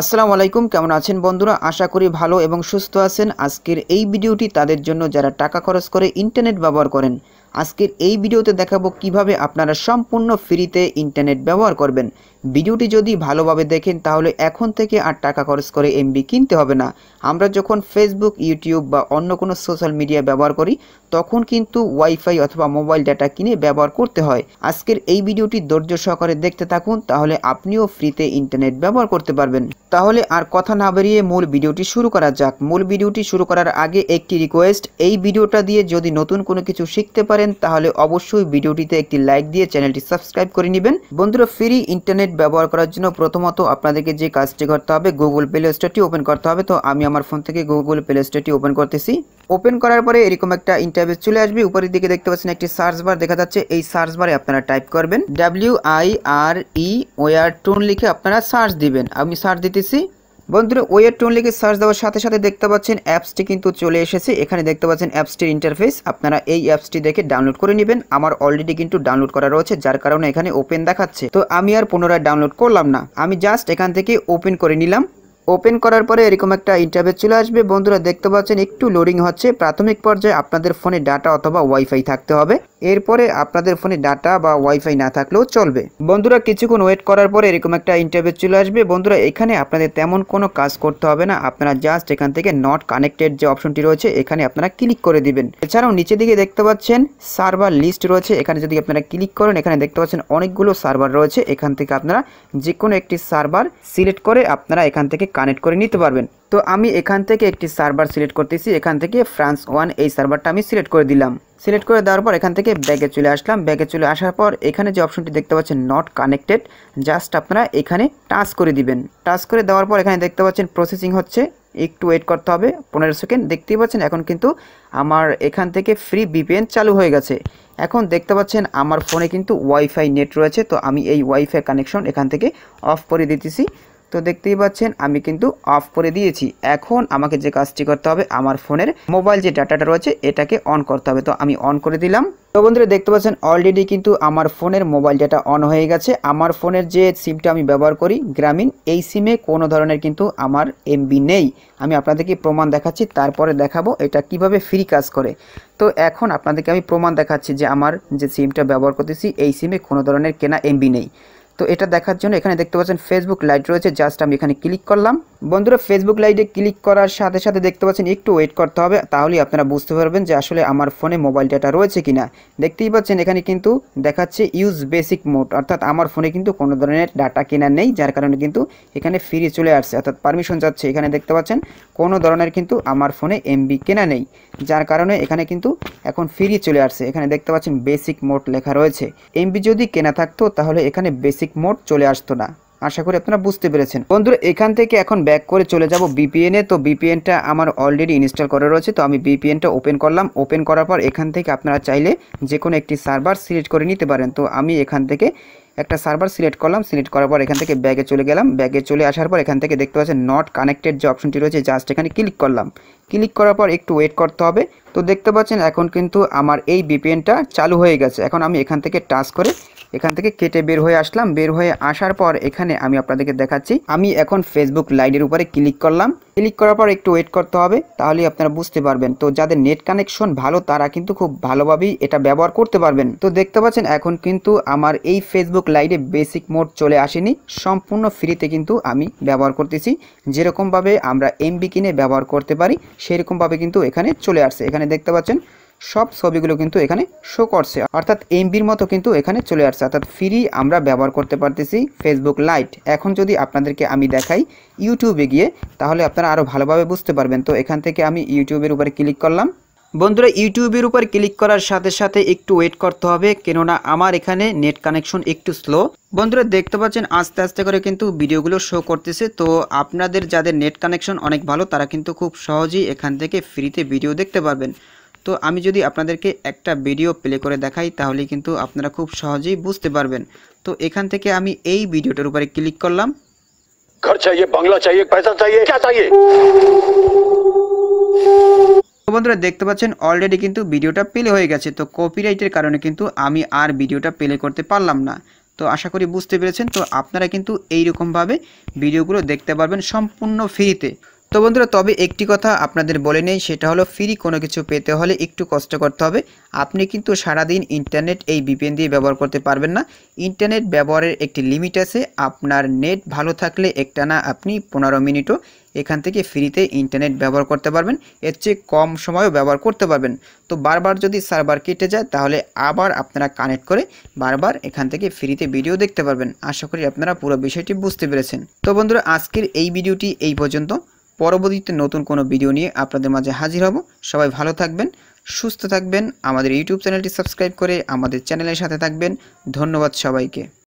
আসসালামু আলাইকুম কেমন আছেন বন্ধুরা আশা করি ভালো এবং সুস্থ আছেন আজকের এই ভিডিওটি তাদের জন্য যারা টাকা খরচ করে ইন্টারনেট ব্যবহার করেন আজকের এই ভিডিওতে দেখাবো কিভাবে আপনারা সম্পূর্ণ ফ্রিতে ইন্টারনেট ব্যবহার করবেন ভিডিওটি যদি ভালোভাবে দেখেন তাহলে এখন থেকে আর টাকা খরচ করে এমবি কিনতে হবে না আমরা যখন ফেসবুক ইউটিউব বা অন্য কোনো সোশ্যাল মিডিয়া ব্যবহার করি তখন কিন্তু ওয়াইফাই অথবা মোবাইল ডাটা কিনে ব্যবহার করতে হয় আজকের এই ভিডিওটি ধৈর্য সহকারে দেখতে থাকুন তাহলে আপনিও ফ্রিতে ইন্টারনেট ব্যবহার করতে পারবেন তাহলে আর কথা না বেরিয়ে মূল ভিডিওটি শুরু করা যাক মূল ভিডিওটি শুরু করার আগে একটি রিকোয়েস্ট এই ভিডিওটা দিয়ে যদি নতুন কোনো কিছু শিখতে পারেন তাহলে অবশ্যই ভিডিওটিতে একটি লাইক দিয়ে চ্যানেলটি সাবস্ক্রাইব করে নেবেন বন্ধুরা ফ্রি ইন্টারনেট ব্যবহার করার জন্য প্রথমত আপনাদেরকে যে কাজটি করতে হবে গুগল প্লে স্টোরটি ওপেন করতে হবে তো আমি আমার ফোন থেকে গুগল প্লে স্টোরটি ওপেন করতেছি ওপেন করার পরে এরকম একটা ইন্টার ট্যাবে চলে আসবে উপরের দিকে দেখতে পাচ্ছেন একটি সার্চ বার দেখা যাচ্ছে এই সার্চ বারে আপনারা টাইপ করবেন ডাব্লিউ আই আর ই ওয়ার টোন লিখে আপনারা সার্চ দিবেন আমি সার্চ দিতেছি বন্ধুরা ওয়ার টোন লিখে সার্চ দেওয়ার সাথে সাথে দেখতে পাচ্ছেন অ্যাপসটি কিন্তু চলে এসেছে এখানে দেখতে পাচ্ছেন অ্যাপসটির ইন্টারফেস আপনারা এই অ্যাপসটি দেখে ডাউনলোড করে নেবেন আমার অলরেডি কিন্তু ডাউনলোড করা রয়েছে যার কারণে এখানে ওপেন দেখাচ্ছে তো আমি আর পুনরায় ডাউনলোড করলাম না আমি জাস্ট এখান থেকে ওপেন করে নিলাম ওপেন করার পরে এরকম একটা ইন্টারভেস চলে আসবে বন্ধুরা দেখতে পাচ্ছেন একটু লোডিং হচ্ছে প্রাথমিক পর্যায়ে আপনাদের ফোনে ডাটা অথবা ওয়াইফাই থাকতে হবে এরপরে আপনাদের ফোনে ডাটা বা ওয়াইফাই না থাকলেও চলবে বন্ধুরা কিছুক্ষণ ওয়েট করার পরে এরকম একটা ইন্টারভিউ চলে আসবে বন্ধুরা এখানে আপনাদের তেমন কোনো কাজ করতে হবে না আপনারা জাস্ট এখান থেকে নট কানেক্টেড যে অপশনটি রয়েছে এখানে আপনারা ক্লিক করে দিবেন এছাড়াও নিচে দিকে দেখতে পাচ্ছেন সার্ভার লিস্ট রয়েছে এখানে যদি আপনারা ক্লিক করেন এখানে দেখতে পাচ্ছেন অনেকগুলো সার্ভার রয়েছে এখান থেকে আপনারা যে কোনো একটি সার্ভার সিলেক্ট করে আপনারা এখান থেকে কানেক্ট করে নিতে পারবেন তো আমি এখান থেকে একটি সার্ভার সিলেক্ট করতেছি এখান থেকে ফ্রান্স ওয়ান এই সার্ভারটা আমি সিলেক্ট করে দিলাম সিলেক্ট করে দেওয়ার পর এখান থেকে ব্যাগে চলে আসলাম ব্যাগে চলে আসার পর এখানে যে অপশনটি দেখতে পাচ্ছেন নট কানেক্টেড জাস্ট আপনারা এখানে টাচ করে দিবেন টাচ করে দেওয়ার পর এখানে দেখতে পাচ্ছেন প্রসেসিং হচ্ছে একটু ওয়েট করতে হবে পনেরো সেকেন্ড দেখতেই পাচ্ছেন এখন কিন্তু আমার এখান থেকে ফ্রি বিপিএন চালু হয়ে গেছে এখন দেখতে পাচ্ছেন আমার ফোনে কিন্তু ওয়াইফাই নেট রয়েছে তো আমি এই ওয়াইফাই কানেকশন এখান থেকে অফ করে দিতেছি তো দেখতেই পাচ্ছেন আমি কিন্তু অফ করে দিয়েছি এখন আমাকে যে কাজটি করতে হবে আমার ফোনের মোবাইল যে ডাটাটা রয়েছে এটাকে অন করতে হবে তো আমি অন করে দিলাম তো বন্ধুরা দেখতে পাচ্ছেন অলরেডি কিন্তু আমার ফোনের মোবাইল ডাটা অন হয়ে গেছে আমার ফোনের যে সিমটা আমি ব্যবহার করি গ্রামীণ এই সিমে কোনো ধরনের কিন্তু আমার এমবি নেই আমি আপনাদেরকে প্রমাণ দেখাচ্ছি তারপরে দেখাবো এটা কিভাবে ফ্রি কাজ করে তো এখন আপনাদেরকে আমি প্রমাণ দেখাচ্ছি যে আমার যে সিমটা ব্যবহার করতেছি এই সিমে কোনো ধরনের কেনা এমবি নেই তো এটা দেখার জন্য এখানে দেখতে পাচ্ছেন ফেসবুক লাইট রয়েছে জাস্ট আমি এখানে ক্লিক করলাম বন্ধুরা ফেসবুক লাইটে ক্লিক করার সাথে সাথে দেখতে পাচ্ছেন একটু ওয়েট করতে হবে তাহলেই আপনারা বুঝতে পারবেন যে আসলে আমার ফোনে মোবাইল ডাটা রয়েছে কিনা দেখতেই পাচ্ছেন এখানে কিন্তু দেখাচ্ছে ইউজ বেসিক মোড অর্থাৎ আমার ফোনে কিন্তু কোনো ধরনের ডাটা কেনা নেই যার কারণে কিন্তু এখানে ফ্রি চলে আসছে অর্থাৎ পারমিশন যাচ্ছে এখানে দেখতে পাচ্ছেন কোনো ধরনের কিন্তু আমার ফোনে এমবি কেনা নেই যার কারণে এখানে কিন্তু এখন ফ্রি চলে আসছে এখানে দেখতে পাচ্ছেন বেসিক মোড লেখা রয়েছে এমবি যদি কেনা থাকতো তাহলে এখানে বেসিক বেসিক মোড চলে আসতো না আশা করি আপনারা বুঝতে পেরেছেন বন্ধুরা এখান থেকে এখন ব্যাক করে চলে যাব বিপিএনে তো বিপিএনটা আমার অলরেডি ইনস্টল করা রয়েছে তো আমি বিপিএনটা ওপেন করলাম ওপেন করার পর এখান থেকে আপনারা চাইলে যে কোনো একটি সার্ভার সিলেক্ট করে নিতে পারেন তো আমি এখান থেকে একটা সার্ভার সিলেক্ট করলাম সিলেক্ট করার পর এখান থেকে ব্যাগে চলে গেলাম ব্যাগে চলে আসার পর এখান থেকে দেখতে পাচ্ছেন নট কানেক্টেড যে অপশনটি রয়েছে জাস্ট এখানে ক্লিক করলাম ক্লিক করার পর একটু ওয়েট করতে হবে তো দেখতে পাচ্ছেন এখন কিন্তু আমার এই বিপিএনটা চালু হয়ে গেছে এখন আমি এখান থেকে টাচ করে এখান থেকে কেটে বের হয়ে আসলাম বের হয়ে আসার পর এখানে আমি আপনাদেরকে দেখাচ্ছি আমি এখন ফেসবুক লাইটের উপরে ক্লিক করলাম ক্লিক করার পর একটু ওয়েট করতে হবে তাহলে আপনারা বুঝতে পারবেন তো যাদের নেট কানেকশন ভালো তারা কিন্তু খুব ভালোভাবেই এটা ব্যবহার করতে পারবেন তো দেখতে পাচ্ছেন এখন কিন্তু আমার এই ফেসবুক লাইটে বেসিক মোড চলে আসেনি সম্পূর্ণ ফ্রিতে কিন্তু আমি ব্যবহার করতেছি যেরকমভাবে আমরা এমবি কিনে ব্যবহার করতে পারি ভাবে কিন্তু এখানে চলে আসছে এখানে দেখতে পাচ্ছেন সব ছবিগুলো কিন্তু এখানে শো করছে অর্থাৎ এমবির মতো কিন্তু এখানে চলে আসছে অর্থাৎ ফ্রি আমরা ব্যবহার করতে পারতেছি ফেসবুক লাইট এখন যদি আপনাদেরকে আমি দেখাই ইউটিউবে গিয়ে তাহলে আপনারা আরও ভালোভাবে বুঝতে পারবেন তো এখান থেকে আমি ইউটিউবের উপরে ক্লিক করলাম বন্ধুরা ইউটিউবের উপর ক্লিক করার সাথে সাথে একটু ওয়েট করতে হবে কেননা আমার এখানে নেট কানেকশন একটু স্লো বন্ধুরা দেখতে পাচ্ছেন আস্তে আস্তে করে কিন্তু ভিডিওগুলো শো করতেছে তো আপনাদের যাদের নেট কানেকশন অনেক ভালো তারা কিন্তু খুব সহজেই এখান থেকে ফ্রিতে ভিডিও দেখতে পারবেন তো আমি যদি আপনাদেরকে একটা ভিডিও প্লে করে দেখাই তাহলে কিন্তু আপনারা খুব সহজেই বুঝতে পারবেন তো এখান থেকে আমি এই ভিডিওটার উপরে ক্লিক করলাম ঘর চাইয়ে বাংলা চাই পয়সা চাইয়ে কে বন্ধুরা দেখতে পাচ্ছেন অলরেডি কিন্তু ভিডিওটা প্লে হয়ে গেছে তো কপিরাইটের কারণে কিন্তু আমি আর ভিডিওটা প্লে করতে পারলাম না তো আশা করি বুঝতে পেরেছেন তো আপনারা কিন্তু এইরকমভাবে ভিডিওগুলো দেখতে পারবেন সম্পূর্ণ ফ্রিতে তো বন্ধুরা তবে একটি কথা আপনাদের বলে নেই সেটা হলো ফ্রি কোনো কিছু পেতে হলে একটু কষ্ট করতে হবে আপনি কিন্তু সারাদিন ইন্টারনেট এই বিপিএন দিয়ে ব্যবহার করতে পারবেন না ইন্টারনেট ব্যবহারের একটি লিমিট আছে আপনার নেট ভালো থাকলে একটা না আপনি পনেরো মিনিটও এখান থেকে ফ্রিতে ইন্টারনেট ব্যবহার করতে পারবেন এর চেয়ে কম সময়ও ব্যবহার করতে পারবেন তো বারবার যদি সার্ভার কেটে যায় তাহলে আবার আপনারা কানেক্ট করে বারবার এখান থেকে ফ্রিতে ভিডিও দেখতে পারবেন আশা করি আপনারা পুরো বিষয়টি বুঝতে পেরেছেন তো বন্ধুরা আজকের এই ভিডিওটি এই পর্যন্ত পরবর্তীতে নতুন কোনো ভিডিও নিয়ে আপনাদের মাঝে হাজির হব সবাই ভালো থাকবেন সুস্থ থাকবেন আমাদের ইউটিউব চ্যানেলটি সাবস্ক্রাইব করে আমাদের চ্যানেলের সাথে থাকবেন ধন্যবাদ সবাইকে